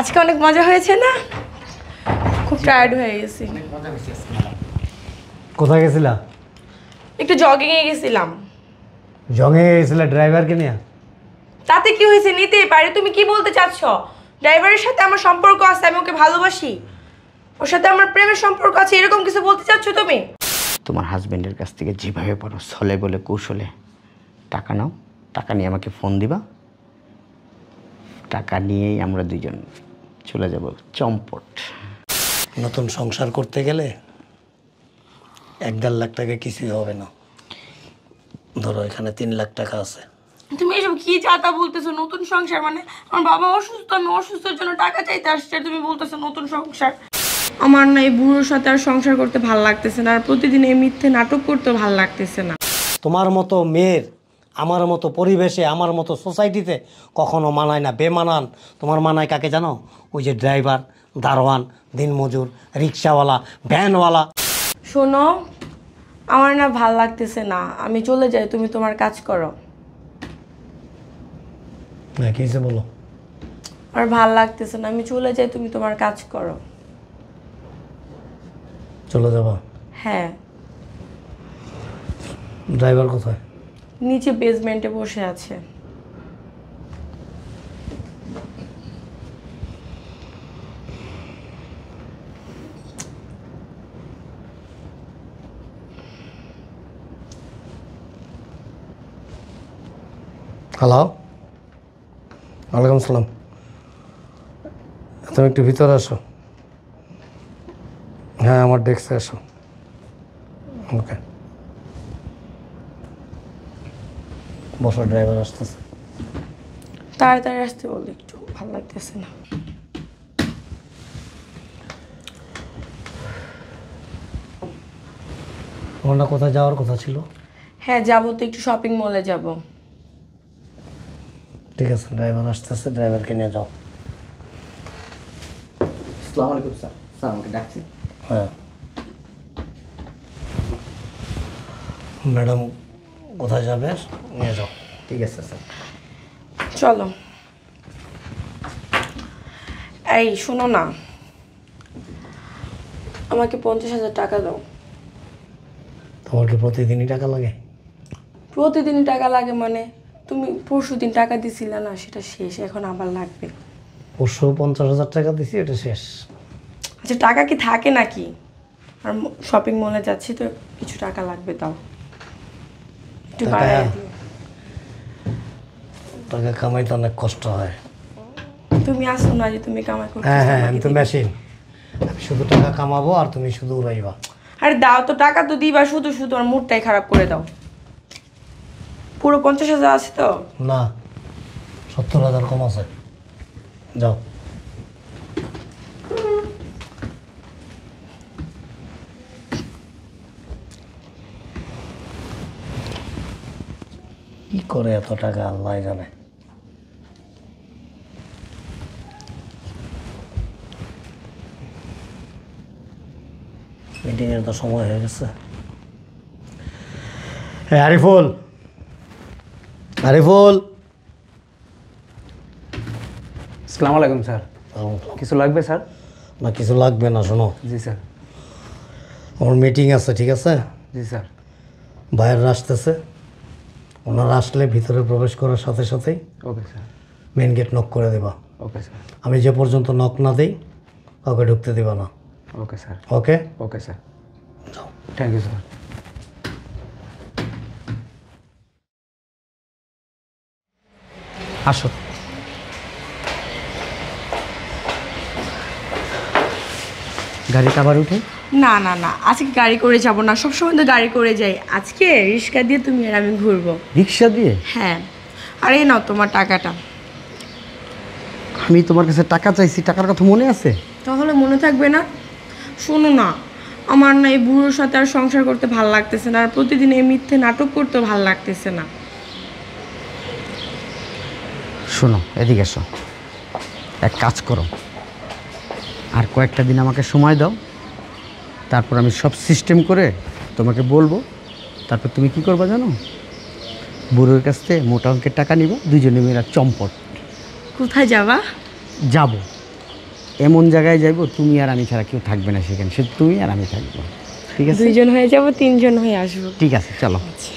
আজকে অনেক মজা হয়েছে না খুব টায়ার্ড হয়ে গেছি কোথায় গেছিলা একটু জগিং এ গেছিলাম জগিং এ গেছিলা ড্রাইভারকে নিয়ে তাতে কি হয়েছে নিতে পারে তুমি কি বলতে চাচ্ছ ড্রাইভারের সাথে আমার সম্পর্ক আছে আমি ওকে ভালোবাসি ওর সাথে আমার প্রেমের সম্পর্ক আছে এরকম কিছু বলতে চাচ্ছ তুমি তোমার হাজবেন্ডের কাছ থেকে যেভাবে পারো ছলে বলে কৌশলে টাকা নাও টাকা নিয়ে আমাকে ফোন দিবা টাকা নিয়েই আমরা দুজন চলে যাব চম্পট নতুন সংসার করতে গেলে এক দেড় লাখ টাকা কিছুই হবে না ধরো এখানে তিন লাখ টাকা আছে তুমি এসব কি চাতা বলতেছো নতুন সংসার মানে আমার বাবা অসুস্থ আমি অসুস্থের জন্য টাকা চাইতে আসছে তুমি বলতেছো নতুন সংসার আমার না এই বুড়োর সাথে আর সংসার করতে ভাল লাগতেছে না আর প্রতিদিন এই মিথ্যে নাটক করতে ভাল লাগতেছে না তোমার মতো মেয়ের আমার মতো পরিবেশে আমার মতো সোসাইটিতে কখনো মানায় না বেমানান তোমার মানায় কাকে জানো ওই যে ড্রাইভার দারোয়ান দিনমজুর রিক্সাওয়ালা ভ্যানওয়ালা শোনো আমার না ভাল লাগতেছে না আমি চলে যাই তুমি তোমার কাজ করো হ্যাঁ, কি বলো আর ভাল লাগতেছে না আমি চলে যাই তুমি তোমার কাজ করো চলে যাবা হ্যাঁ ড্রাইভার কোথায় নিচে বেসমেন্টে বসে আছে হ্যালো ওয়ালাইকুম সালাম তুমি একটু ভিতরে আসো হ্যাঁ আমার ডেস্কে আসো ওকে বসো ড্রাইভার আসতেছে তাড়াতাড়ি আসতে বলি একটু ভালো লাগতেছে না তোমার না কোথায় যাওয়ার কথা ছিল হ্যাঁ যাবো তো একটু শপিং মলে যাব ঠিক আছে ড্রাইভার আসতেছে ড্রাইভারকে নিয়ে যাও আসসালামু আলাইকুম স্যার স্যার আমাকে ডাকছি হ্যাঁ ম্যাডাম কোথায় যাবে নিয়ে যাও ঠিক আছে স্যার চলো এই শোনো না আমাকে পঞ্চাশ হাজার টাকা দাও তোমার প্রতিদিনই টাকা লাগে প্রতিদিনই টাকা লাগে মানে তুমি পরশু দিন টাকা দিছিলে না সেটা শেষ এখন আবার লাগবে পরশু পঞ্চাশ হাজার টাকা দিছি এটা শেষ আচ্ছা টাকা কি থাকে নাকি আর শপিং মলে যাচ্ছি তো কিছু টাকা লাগবে তাও একটু টাকা কামাইতে অনেক কষ্ট হয় তুমি আসো না যে তুমি কামাই করো হ্যাঁ হ্যাঁ আমি তো মেশিন আমি শুধু টাকা কামাবো আর তুমি শুধু উড়াইবা আরে দাও তো টাকা তো দিবা শুধু শুধু আর মুডটাই খারাপ করে দাও পুরো পঞ্চাশ হাজার আছে তো না সত্তর হাজার কম আছে যাও করে এত টাকা আল্লাহ জানে মিটিংয়ের তো সময় হয়ে গেছে আরিফুল আরিফুল সালাম আলাইকুম স্যার কিছু লাগবে স্যার না কিছু লাগবে না শোনো জি স্যার আমার মিটিং আছে ঠিক আছে জি স্যার বাইরে আসতেছে ওনারা আসলে ভিতরে প্রবেশ করার সাথে সাথেই okay sir main gate knock করে দেবা ওকে স্যার আমি যে পর্যন্ত নক না দিই কাউকে ঢুকতে দেবা না okay sir okay okay sir thank you sir আসো গাড়ি আবার উঠে না না না আজকে গাড়ি করে যাব না সব সময় তো গাড়ি করে যাই আজকে রিক্সা দিয়ে তুমি আর আমি ঘুরবো রিক্সা দিয়ে হ্যাঁ আর এই নাও তোমার টাকাটা আমি তোমার কাছে টাকা চাইছি টাকার কথা মনে আছে তাহলে মনে থাকবে না শোনো না আমার না এই বুড়োর সাথে আর সংসার করতে ভাল লাগতেছে না আর প্রতিদিন এই মিথ্যে নাটক করতে ভাল লাগতেছে না শোনো এদিকে এসো এক কাজ করো আর কয়েকটা দিন আমাকে সময় দাও তারপর আমি সব সিস্টেম করে তোমাকে বলবো তারপর তুমি কি করবা জানো বুড়োর কাছ থেকে মোটা অঙ্কের টাকা নিব দুজনে মেয়েরা চম্পট কোথায় যাবা যাব এমন জায়গায় যাইব তুমি আর আমি ছাড়া কেউ থাকবে না সেখানে সে তুমি আর আমি থাকবো ঠিক আছে দুইজন হয়ে যাব তিনজন হয়ে আসবো ঠিক আছে চলো আচ্ছা।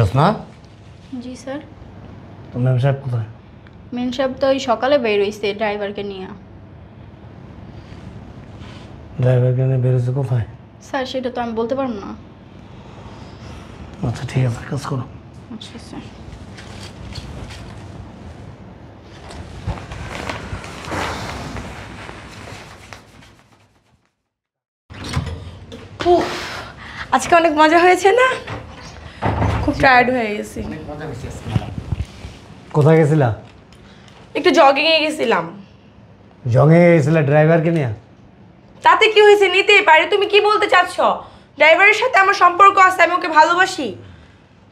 জসনা জি স্যার তোর ম্যাম সাহেব কোথায় মেন সাহেব তো ওই সকালে বের হইছে ড্রাইভারকে নিয়ে ড্রাইভারকে নিয়ে বেরোছে কোথায় স্যার সেটা তো আমি বলতে পারবো না আচ্ছা ঠিক আছে কাজ করো আচ্ছা স্যার আজকে অনেক মজা হয়েছে না টায়ার্ড হয়ে গেছি কোথায় গেছিলা একটু জগিং এ গেছিলাম জগিং এ গেছিলা ড্রাইভারকে নিয়ে তাতে কি হয়েছে নিতে পারে তুমি কি বলতে চাচ্ছ ড্রাইভারের সাথে আমার সম্পর্ক আছে আমি ওকে ভালোবাসি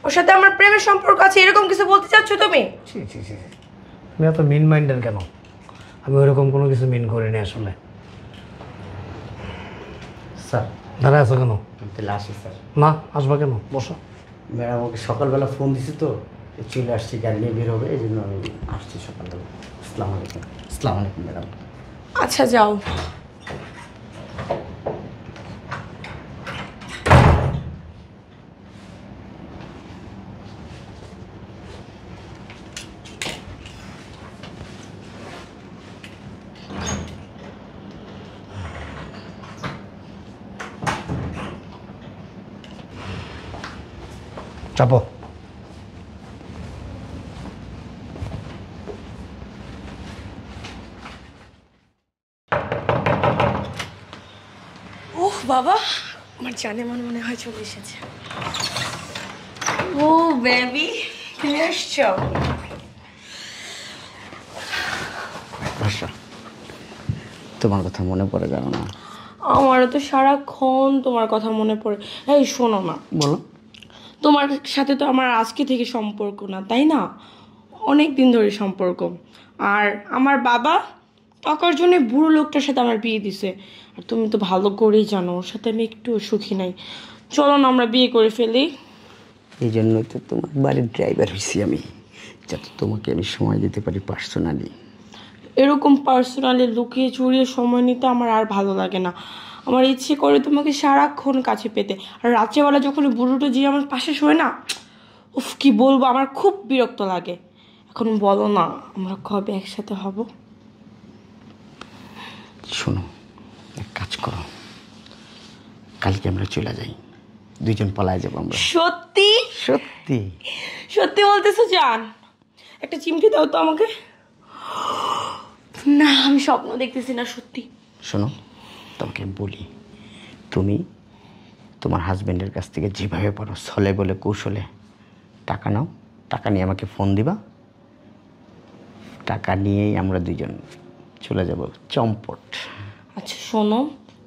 ওর সাথে আমার প্রেমের সম্পর্ক আছে এরকম কিছু বলতে চাচ্ছ তুমি তুমি এত মিন মাইন্ডের কেন আমি ওরকম কোনো কিছু মিন করিনি আসলে স্যার দাঁড়া আসো কেন না আসবা কেন বসো ম্যাডাম ওকে সকালবেলা ফোন দিছি তো চলে আসছি গাড়ি নিয়ে বের হবে এই জন্য আমি আসছি সকালবেলা আসসালামু আলাইকুম আসসালামু আলাইকুম ম্যাডাম আচ্ছা যাও চাপো ওহ বাবা আমার জানে মনে মনে হয় চলে এসেছে ও বেবি তুমি আসছো তোমার কথা মনে পড়ে জানো না আমারও তো সারাক্ষণ তোমার কথা মনে পড়ে এই শোনো না বলো তোমার সাথে তো আমার আজকে থেকে সম্পর্ক না তাই না অনেক দিন ধরে সম্পর্ক আর আমার বাবা টাকার জন্য বুড়ো লোকটার সাথে আমার বিয়ে দিছে আর তুমি তো ভালো করেই জানো ওর সাথে আমি একটু সুখী নাই চলো না আমরা বিয়ে করে ফেলি এই জন্য তো তোমার বাড়ির ড্রাইভার হয়েছি আমি যাতে তোমাকে আমি সময় দিতে পারি পার্সোনালি এরকম পার্সোনালি লুকিয়ে চুরিয়ে সময় নিতে আমার আর ভালো লাগে না আমার ইচ্ছে করে তোমাকে সারাক্ষণ কাছে পেতে আর রাত্রেবেলা যখন বুড়োটা যে আমার পাশে শোয় না উফ কি বলবো আমার খুব বিরক্ত লাগে এখন বলো না আমরা কবে একসাথে হব শোনো এক কাজ করো কালকে আমরা চলে যাই দুইজন পলায় যাবো আমরা সত্যি সত্যি সত্যি বলতেছো জান একটা চিমটি দাও তো আমাকে না আমি স্বপ্ন দেখতেছি না সত্যি শোনো তোমাকে বলি তুমি তোমার হাজব্যান্ডের কাছ থেকে যেভাবে পারো ছলে বলে কৌশলে টাকা নাও টাকা নিয়ে আমাকে ফোন দিবা টাকা নিয়েই আমরা দুজন চলে যাব চম্পট আচ্ছা শোনো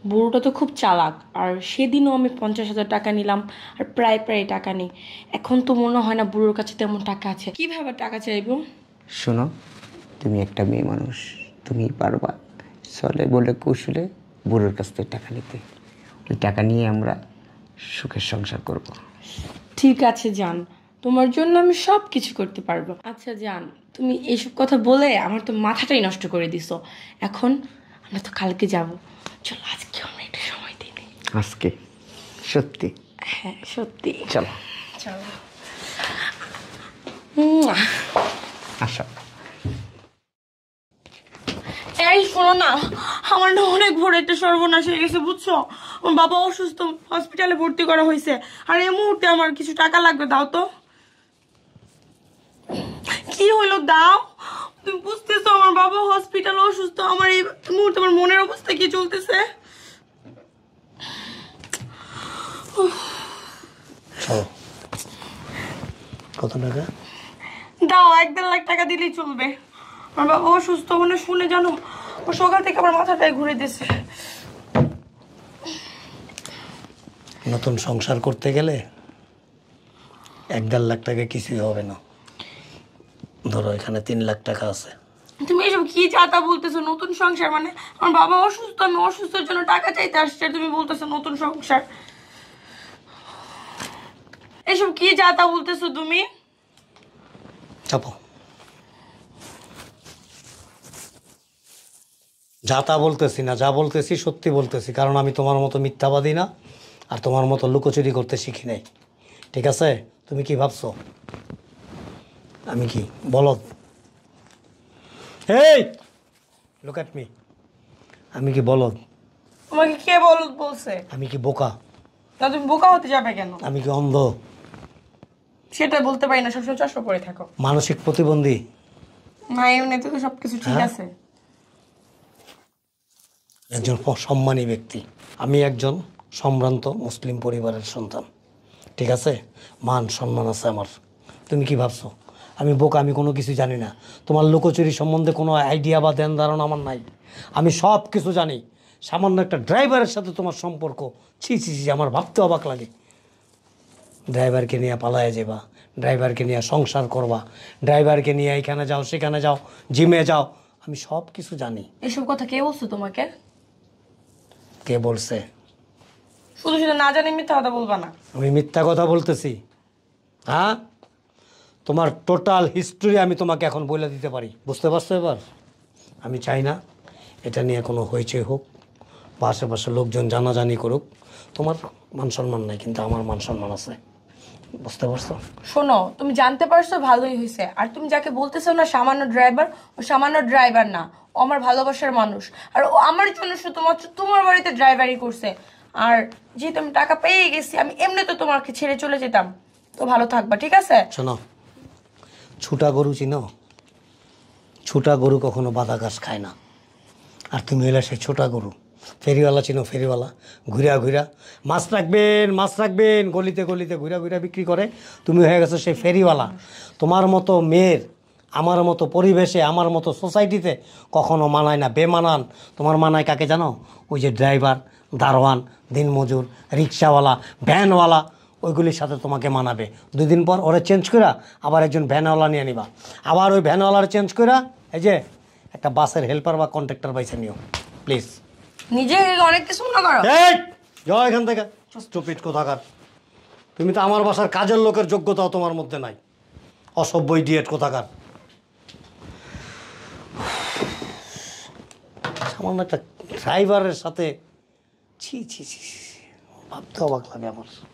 বুড়োটা তো খুব চালাক আর সেদিনও আমি পঞ্চাশ হাজার টাকা নিলাম আর প্রায় প্রায় টাকা নেই এখন তো মনে হয় না বুড়োর কাছে তেমন টাকা আছে কীভাবে টাকা চাইবো শোনো তুমি একটা মেয়ে মানুষ তুমি পারবা চলে বলে কৌশলে বুড়োর কাছ থেকে টাকা নিতে ওই টাকা নিয়ে আমরা সুখের সংসার করব ঠিক আছে যান তোমার জন্য আমি সব কিছু করতে পারবো আচ্ছা যান তুমি এইসব কথা বলে আমার তো মাথাটাই নষ্ট করে দিছো এখন আমরা তো কালকে যাব চলো আজকে আমরা একটু সময় দিই আজকে সত্যি হ্যাঁ সত্যি চলো চলো আসা এই শোনো না আমার না অনেক বড় একটা সর্বনাশ হয়ে গেছে বুঝছো আমার বাবা অসুস্থ হসপিটালে ভর্তি করা হয়েছে আর এই মুহূর্তে আমার কিছু টাকা লাগবে দাও তো কি হলো দাও তুমি বুঝতেছো আমার বাবা হসপিটাল অসুস্থ আমার এই মুহূর্তে আমার মনের অবস্থা কি চলতেছে কত টাকা দাও এক দেড় লাখ টাকা দিলেই চলবে আমার বাবা অসুস্থ মানে শুনে জানো সকাল থেকে আমার মাথাটাই ঘুরে দিছে নতুন সংসার করতে গেলে এক দেড় লাখ টাকা কিছুই হবে না ধরো এখানে তিন লাখ টাকা আছে তুমি এসব কি চাতা বলতেছো নতুন সংসার মানে আমার বাবা অসুস্থ আমি অসুস্থের জন্য টাকা চাইতে আসছে তুমি বলতেছো নতুন সংসার এসব কি চাতা বলতেছো তুমি চাপো যা তা বলতেছি না যা বলতেছি সত্যি বলতেছি কারণ আমি তোমার মতো মিথ্যাবাদী না আর তোমার মতো লুকোচুরি করতে শিখি নাই ঠিক আছে তুমি কি ভাবছো আমি কি বলদ এই লুক অ্যাট মি আমি কি বলদ তোমাকে কে বলদ বলছে আমি কি বোকা তা তুমি বোকা হতে যাবে কেন আমি কি অন্ধ সেটা বলতে পারি না সবসময় চশমা পরে থাকো মানসিক প্রতিবন্ধী না এমনিতে তো সবকিছু ঠিক হ্যাঁ? আছে একজন সম্মানী ব্যক্তি আমি একজন সম্ভ্রান্ত মুসলিম পরিবারের সন্তান ঠিক আছে মান সম্মান আছে আমার তুমি কি ভাবছো আমি বোকা আমি কোনো কিছু জানি না তোমার লোকচুরি সম্বন্ধে কোনো আইডিয়া বা দেন ধারণা আমার নাই আমি সব কিছু জানি সামান্য একটা ড্রাইভারের সাথে তোমার সম্পর্ক ছি ছি ছি আমার ভাবতে অবাক লাগে ড্রাইভারকে নিয়ে পালায় যাবা ড্রাইভারকে নিয়ে সংসার করবা ড্রাইভারকে নিয়ে এখানে যাও সেখানে যাও জিমে যাও আমি সব কিছু জানি এসব কথা কে বলছো তোমাকে কে বলছে শুধু শুধু না জানি মিথ্যা কথা বলবা না আমি মিথ্যা কথা বলতেছি হ্যাঁ তোমার টোটাল হিস্ট্রি আমি তোমাকে এখন বলে দিতে পারি বুঝতে পারছো এবার আমি চাই না এটা নিয়ে কোনো হয়েছে হোক বা আশেপাশে লোকজন জানাজানি করুক তোমার মান সম্মান নাই কিন্তু আমার মান সম্মান আছে বুঝতে পারছো শোনো তুমি জানতে পারছো ভালোই হয়েছে আর তুমি যাকে বলতেছো না সামান্য ড্রাইভার ও সামান্য ড্রাইভার না ও আমার ভালোবাসার মানুষ আর ও আমার জন্য শুধুমাত্র তোমার বাড়িতে ড্রাইভারি করছে আর যেহেতু আমি টাকা পেয়ে গেছি আমি এমনি তো তোমাকে ছেড়ে চলে যেতাম তো ভালো থাকবা ঠিক আছে শোনো ছুটা গরু চিনো ছুটা গরু কখনো বাদা গাছ খায় না আর তুমি এলা সে ছোটা গরু ফেরিওয়ালা চিনো ফেরিওয়ালা ঘুরা ঘুরা মাছ রাখবেন মাছ রাখবেন গলিতে গলিতে ঘুরা ঘুরা বিক্রি করে তুমি হয়ে গেছো সেই ফেরিওয়ালা তোমার মতো মেয়ের আমার মতো পরিবেশে আমার মতো সোসাইটিতে কখনো মানায় না বেমানান তোমার মানায় কাকে জানো ওই যে ড্রাইভার দারোয়ান দিনমজুর রিক্সাওয়ালা ভ্যানওয়ালা ওইগুলির সাথে তোমাকে মানাবে দুই দিন পর ওরা চেঞ্জ করা আবার একজন ভ্যানওয়ালা নিয়ে নিবা আবার ওই ভ্যানওয়ালার চেঞ্জ করা এই যে একটা বাসের হেল্পার বা কন্ট্রাক্টর বাইসে নিও প্লিজ নিজে অনেক কিছু মনে করো যাও এখান থেকে স্টুপিট কোথাকার তুমি তো আমার বাসার কাজের লোকের যোগ্যতাও তোমার মধ্যে নাই অসভ্য ইডিয়েট কোথাকার সামান্য একটা ড্রাইভারের সাথে ছি ছি ছি ভাবতে অবাক লাগে আমার